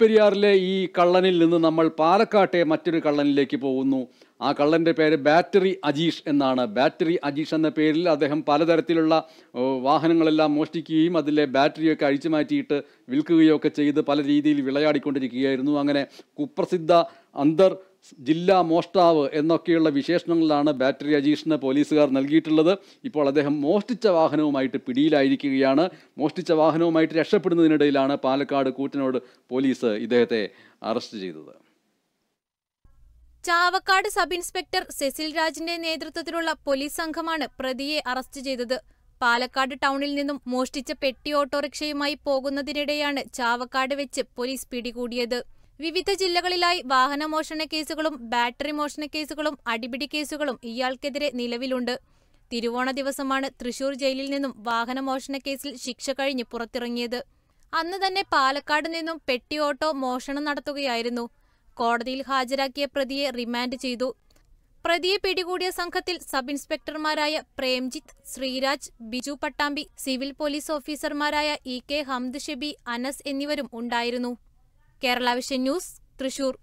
പെരിയാറിലെ ഈ കള്ളനിൽ നിന്ന് നമ്മൾ പാലക്കാട്ടെ മറ്റൊരു കള്ളനിലേക്ക് പോകുന്നു ആ കള്ളൻ്റെ പേര് ബാറ്ററി അജീഷ് എന്നാണ് ബാറ്ററി അജീഷ് എന്ന പേരിൽ അദ്ദേഹം പലതരത്തിലുള്ള വാഹനങ്ങളെല്ലാം മോഷ്ടിക്കുകയും അതിലെ ബാറ്ററിയൊക്കെ അഴിച്ചു മാറ്റിയിട്ട് വിൽക്കുകയൊക്കെ ചെയ്ത് പല രീതിയിൽ വിളയാടിക്കൊണ്ടിരിക്കുകയായിരുന്നു അങ്ങനെ കുപ്രസിദ്ധ അന്തർ ജില്ലാ മോഷ്ടാവ് എന്നൊക്കെയുള്ള വിശേഷണങ്ങളാണ് ബാറ്ററി അജീഷിന് പോലീസുകാർ നൽകിയിട്ടുള്ളത് ഇപ്പോൾ അദ്ദേഹം മോഷ്ടിച്ച വാഹനവുമായിട്ട് പിടിയിലായിരിക്കുകയാണ് മോഷ്ടിച്ച വാഹനവുമായിട്ട് രക്ഷപ്പെടുന്നതിനിടയിലാണ് പാലക്കാട് കൂറ്റനോട് പോലീസ് ഇദ്ദേഹത്തെ അറസ്റ്റ് ചെയ്തത് ചാവക്കാട് സബ് ഇൻസ്പെക്ടർ സെസിൽ രാജിന്റെ നേതൃത്വത്തിലുള്ള പോലീസ് സംഘമാണ് പ്രതിയെ അറസ്റ്റ് ചെയ്തത് പാലക്കാട് ടൗണിൽ നിന്നും മോഷ്ടിച്ച പെട്ടി ഓട്ടോറിക്ഷയുമായി പോകുന്നതിനിടെയാണ് ചാവക്കാട് വെച്ച് പോലീസ് പിടികൂടിയത് വിവിധ ജില്ലകളിലായി വാഹനമോഷണ കേസുകളും ബാറ്ററി മോഷണ കേസുകളും അടിപിടി കേസുകളും ഇയാൾക്കെതിരെ നിലവിലുണ്ട് തിരുവോണ ദിവസമാണ് തൃശൂർ ജയിലിൽ നിന്നും വാഹനമോഷണ കേസിൽ ശിക്ഷ കഴിഞ്ഞ് പുറത്തിറങ്ങിയത് അന്ന് തന്നെ പാലക്കാട് നിന്നും പെട്ടി ഓട്ടോ മോഷണം നടത്തുകയായിരുന്നു കോടതിയിൽ ഹാജരാക്കിയ പ്രതിയെ റിമാൻഡ് ചെയ്തു പ്രതിയെ പിടികൂടിയ സംഘത്തിൽ സബ് ഇൻസ്പെക്ടർമാരായ പ്രേംജിത്ത് ശ്രീരാജ് ബിജു പട്ടാമ്പി സിവിൽ പോലീസ് ഓഫീസർമാരായ ഇ കെ ഹംദ് ഷെബി അനസ് എന്നിവരും ഉണ്ടായിരുന്നു കേരള വിഷൻ ന്യൂസ് തൃശൂർ